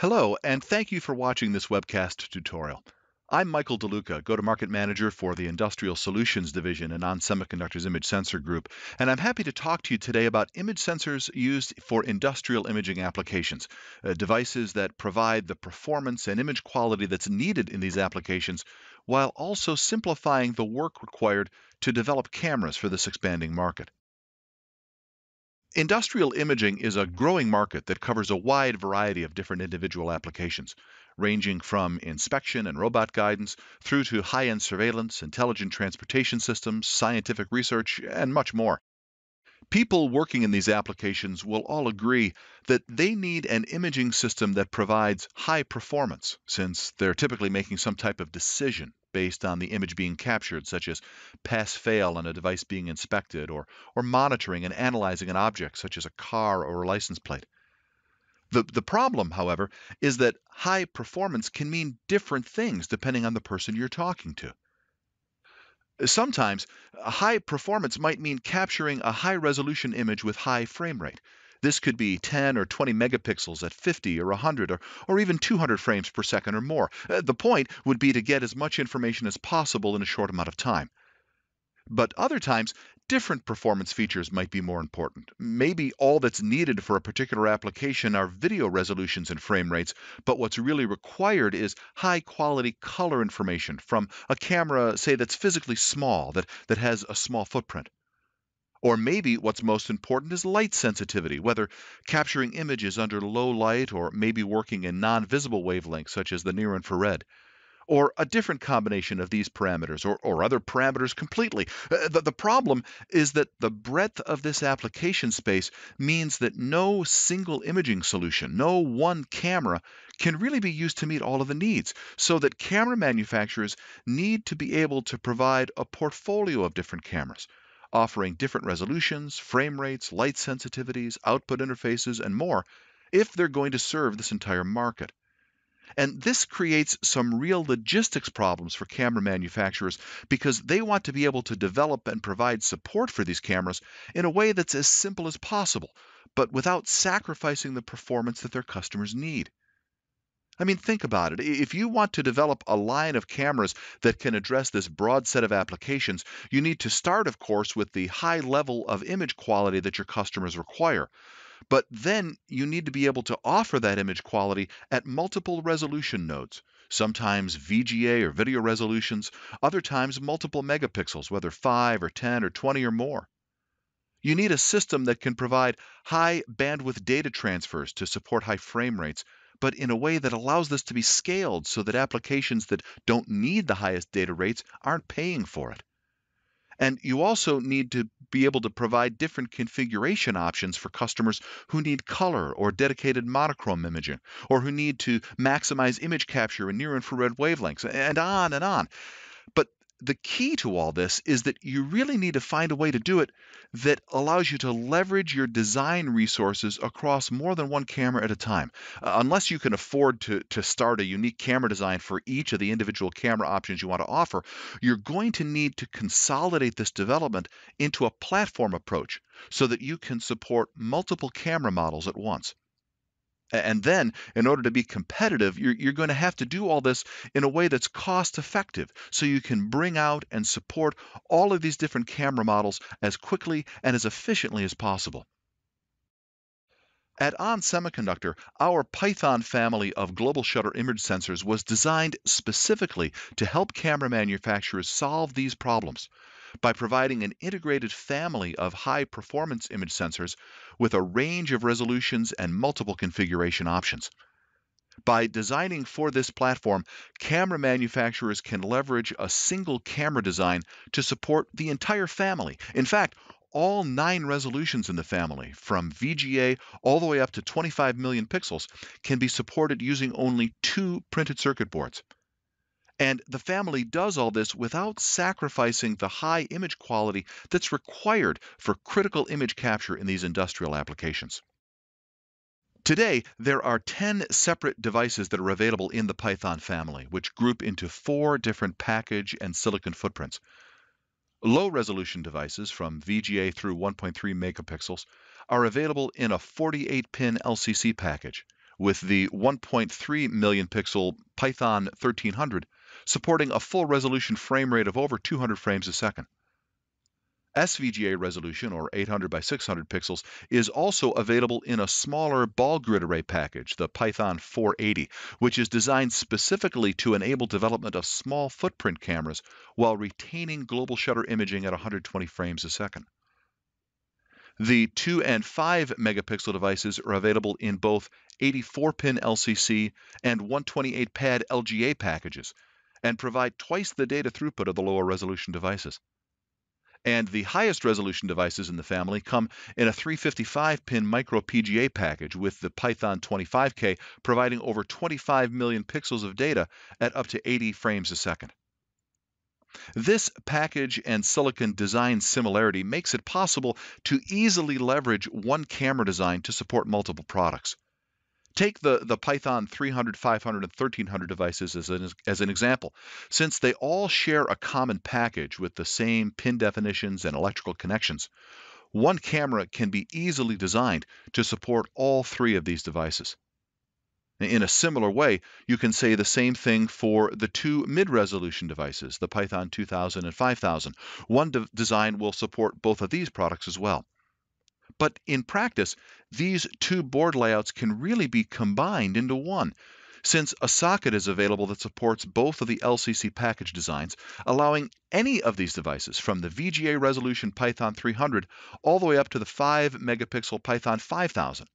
Hello, and thank you for watching this webcast tutorial. I'm Michael DeLuca, Go-to-Market Manager for the Industrial Solutions Division and On Semiconductor's Image Sensor Group, and I'm happy to talk to you today about image sensors used for industrial imaging applications, uh, devices that provide the performance and image quality that's needed in these applications, while also simplifying the work required to develop cameras for this expanding market. Industrial imaging is a growing market that covers a wide variety of different individual applications, ranging from inspection and robot guidance through to high end surveillance, intelligent transportation systems, scientific research, and much more. People working in these applications will all agree that they need an imaging system that provides high performance, since they're typically making some type of decision based on the image being captured, such as pass fail on a device being inspected, or, or monitoring and analyzing an object, such as a car or a license plate. The, the problem, however, is that high performance can mean different things depending on the person you're talking to. Sometimes, high performance might mean capturing a high resolution image with high frame rate. This could be 10 or 20 megapixels at 50 or 100 or, or even 200 frames per second or more. Uh, the point would be to get as much information as possible in a short amount of time. But other times, different performance features might be more important. Maybe all that's needed for a particular application are video resolutions and frame rates, but what's really required is high quality color information from a camera, say, that's physically small, that, that has a small footprint. Or maybe what's most important is light sensitivity, whether capturing images under low light or maybe working in non visible wavelengths such as the near infrared. Or a different combination of these parameters or, or other parameters completely. Uh, the, the problem is that the breadth of this application space means that no single imaging solution, no one camera, can really be used to meet all of the needs. So that camera manufacturers need to be able to provide a portfolio of different cameras offering different resolutions, frame rates, light sensitivities, output interfaces, and more if they're going to serve this entire market. And this creates some real logistics problems for camera manufacturers because they want to be able to develop and provide support for these cameras in a way that's as simple as possible, but without sacrificing the performance that their customers need. I mean, think about it. If you want to develop a line of cameras that can address this broad set of applications, you need to start, of course, with the high level of image quality that your customers require. But then you need to be able to offer that image quality at multiple resolution nodes, sometimes VGA or video resolutions, other times multiple megapixels, whether 5 or 10 or 20 or more. You need a system that can provide high bandwidth data transfers to support high frame rates but in a way that allows this to be scaled so that applications that don't need the highest data rates aren't paying for it. And you also need to be able to provide different configuration options for customers who need color or dedicated monochrome imaging, or who need to maximize image capture in near infrared wavelengths, and on and on. But the key to all this is that you really need to find a way to do it that allows you to leverage your design resources across more than one camera at a time. Uh, unless you can afford to, to start a unique camera design for each of the individual camera options you want to offer, you're going to need to consolidate this development into a platform approach so that you can support multiple camera models at once. And then, in order to be competitive, you're, you're, going to have to do all this in a way that's cost effective so you can bring out and support all of these different camera models as quickly and as efficiently as possible. At On Semiconductor, our Python family of global shutter image sensors was designed specifically to help camera manufacturers solve these problems by providing an integrated family of high performance image sensors with a range of resolutions and multiple configuration options. By designing for this platform, camera manufacturers can leverage a single camera design to support the entire family. In fact, all nine resolutions in the family, from VGA all the way up to 25 million pixels, can be supported using only two printed circuit boards. And the family does all this without sacrificing the high image quality that's required for critical image capture in these industrial applications. Today, there are 10 separate devices that are available in the Python family, which group into four different package and silicon footprints. Low resolution devices from VGA through 1.3 megapixels are available in a 48 pin LCC package with the 1.3 million pixel Python 1300 supporting a full resolution frame rate of over 200 frames a second. SVGA resolution, or 800 by 600 pixels, is also available in a smaller ball grid array package, the Python 480, which is designed specifically to enable development of small footprint cameras while retaining global shutter imaging at 120 frames a second. The 2 and 5 megapixel devices are available in both 84 pin LCC and 128 pad LGA packages, and provide twice the data throughput of the lower resolution devices. And the highest resolution devices in the family come in a 355 pin micro PGA package with the Python 25K providing over 25 million pixels of data at up to 80 frames a second. This package and silicon design similarity makes it possible to easily leverage one camera design to support multiple products. Take the, the Python 300, 500, and 1300 devices as an, as an example. Since they all share a common package with the same pin definitions and electrical connections, one camera can be easily designed to support all three of these devices. In a similar way, you can say the same thing for the two mid-resolution devices, the Python 2000 and 5000. One de design will support both of these products as well. But in practice, these two board layouts can really be combined into one since a socket is available that supports both of the LCC package designs, allowing any of these devices from the VGA resolution Python 300 all the way up to the 5 megapixel Python 5000,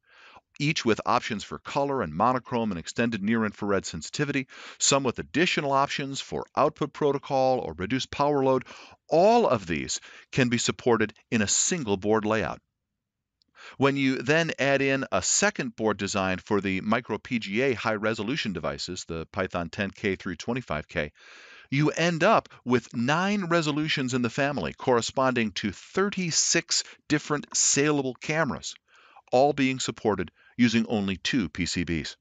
each with options for color and monochrome and extended near infrared sensitivity, some with additional options for output protocol or reduced power load. All of these can be supported in a single board layout. When you then add in a second board design for the micro PGA high resolution devices, the Python 10K through 25K, you end up with nine resolutions in the family corresponding to 36 different saleable cameras, all being supported using only two PCBs.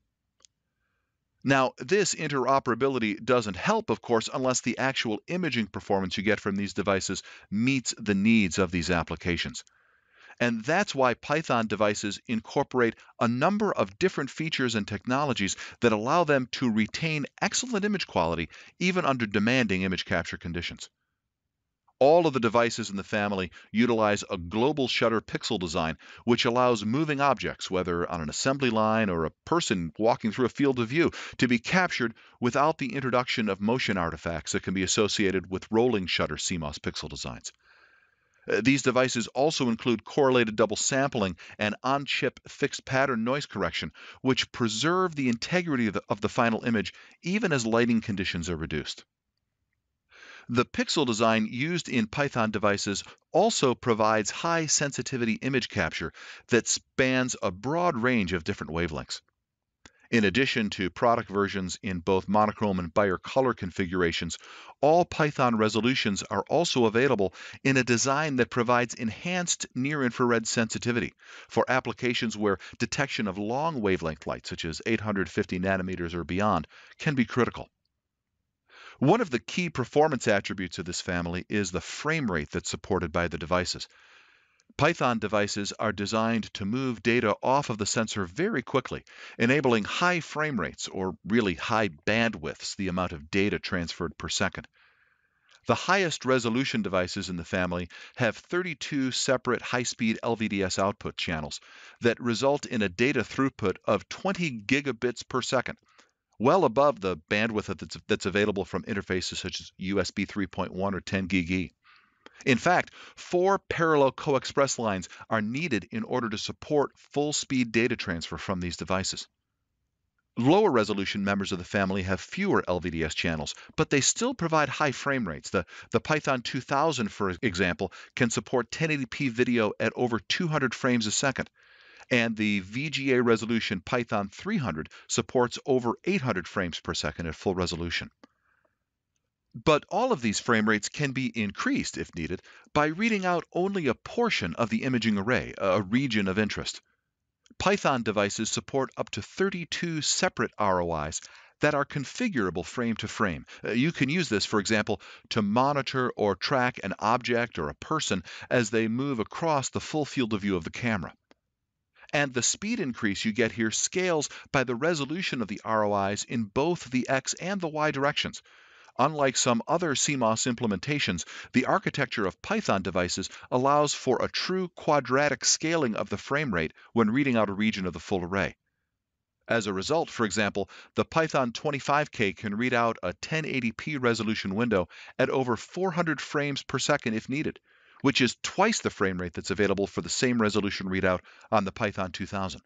Now, this interoperability doesn't help, of course, unless the actual imaging performance you get from these devices meets the needs of these applications. And that's why Python devices incorporate a number of different features and technologies that allow them to retain excellent image quality even under demanding image capture conditions. All of the devices in the family utilize a global shutter pixel design, which allows moving objects, whether on an assembly line or a person walking through a field of view, to be captured without the introduction of motion artifacts that can be associated with rolling shutter CMOS pixel designs. Uh, these devices also include correlated double sampling and on chip fixed pattern noise correction, which preserve the integrity of the, of the final image even as lighting conditions are reduced. The pixel design used in Python devices also provides high sensitivity image capture that spans a broad range of different wavelengths. In addition to product versions in both monochrome and bi-color configurations, all Python resolutions are also available in a design that provides enhanced near-infrared sensitivity for applications where detection of long wavelength light, such as 850 nanometers or beyond, can be critical. One of the key performance attributes of this family is the frame rate that's supported by the devices. Python devices are designed to move data off of the sensor very quickly, enabling high frame rates or really high bandwidths, the amount of data transferred per second. The highest resolution devices in the family have 32 separate high speed LVDS output channels that result in a data throughput of 20 gigabits per second, well above the bandwidth that's, available from interfaces such as USB 3.1 or 10 GigE. In fact, four parallel co-express lines are needed in order to support full-speed data transfer from these devices. Lower resolution members of the family have fewer LVDS channels, but they still provide high frame rates. The, the Python 2000, for example, can support 1080p video at over 200 frames a second. And the VGA resolution Python 300 supports over 800 frames per second at full resolution. But all of these frame rates can be increased, if needed, by reading out only a portion of the imaging array, a region of interest. Python devices support up to 32 separate ROIs that are configurable frame to frame. Uh, you can use this, for example, to monitor or track an object or a person as they move across the full field of view of the camera. And the speed increase you get here scales by the resolution of the ROIs in both the X and the Y directions. Unlike some other CMOS implementations, the architecture of Python devices allows for a true quadratic scaling of the frame rate when reading out a region of the full array. As a result, for example, the Python 25K can read out a 1080p resolution window at over 400 frames per second if needed, which is twice the frame rate that's available for the same resolution readout on the Python 2000.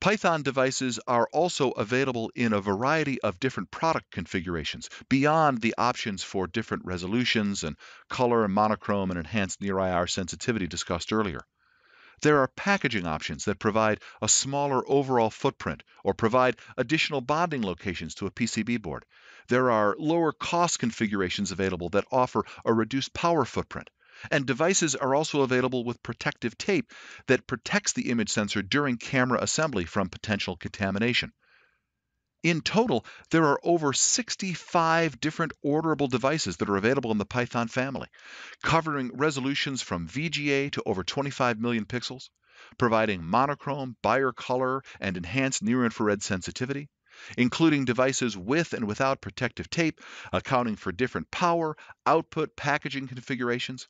Python devices are also available in a variety of different product configurations beyond the options for different resolutions and color and monochrome and enhanced near IR sensitivity discussed earlier. There are packaging options that provide a smaller overall footprint or provide additional bonding locations to a PCB board. There are lower cost configurations available that offer a reduced power footprint. And devices are also available with protective tape that protects the image sensor during camera assembly from potential contamination. In total, there are over 65 different orderable devices that are available in the Python family, covering resolutions from VGA to over 25 million pixels, providing monochrome, bi color, and enhanced near infrared sensitivity, including devices with and without protective tape, accounting for different power, output, packaging configurations.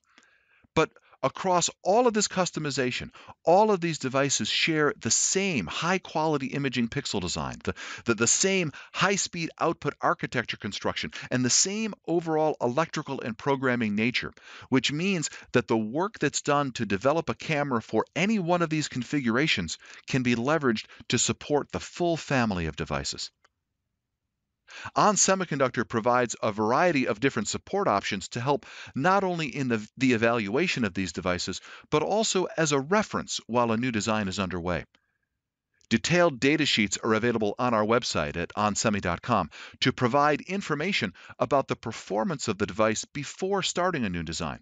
But across all of this customization, all of these devices share the same high quality imaging pixel design, the, the, the same high speed output architecture construction, and the same overall electrical and programming nature, which means that the work that's done to develop a camera for any one of these configurations can be leveraged to support the full family of devices. On Semiconductor provides a variety of different support options to help not only in the, the evaluation of these devices, but also as a reference while a new design is underway. Detailed data sheets are available on our website at onsemi.com to provide information about the performance of the device before starting a new design.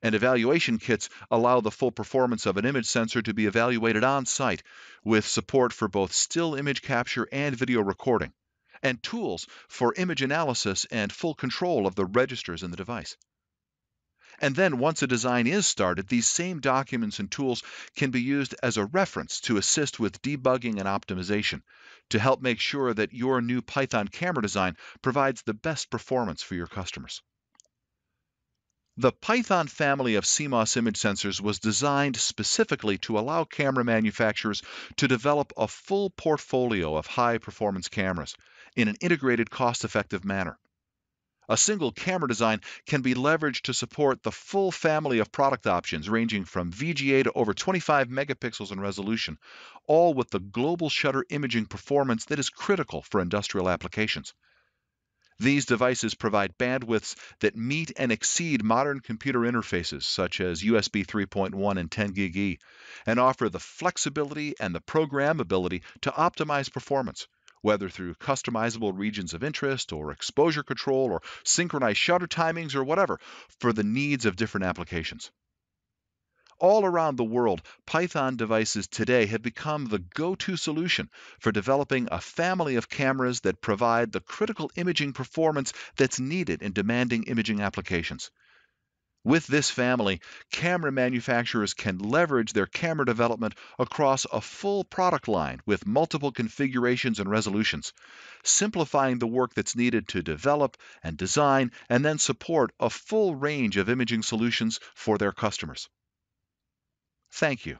And evaluation kits allow the full performance of an image sensor to be evaluated on site with support for both still image capture and video recording and tools for image analysis and full control of the registers in the device. And then once a design is started, these same documents and tools can be used as a reference to assist with debugging and optimization to help make sure that your new Python camera design provides the best performance for your customers. The Python family of CMOS image sensors was designed specifically to allow camera manufacturers to develop a full portfolio of high performance cameras in an integrated, cost effective manner. A single camera design can be leveraged to support the full family of product options ranging from VGA to over 25 megapixels in resolution, all with the global shutter imaging performance that is critical for industrial applications. These devices provide bandwidths that meet and exceed modern computer interfaces such as USB 3.1 and 10 gig and offer the flexibility and the programmability to optimize performance whether through customizable regions of interest or exposure control or synchronized shutter timings or whatever, for the needs of different applications. All around the world, Python devices today have become the go to solution for developing a family of cameras that provide the critical imaging performance that's needed in demanding imaging applications. With this family, camera manufacturers can leverage their camera development across a full product line with multiple configurations and resolutions, simplifying the work that's needed to develop and design and then support a full range of imaging solutions for their customers. Thank you.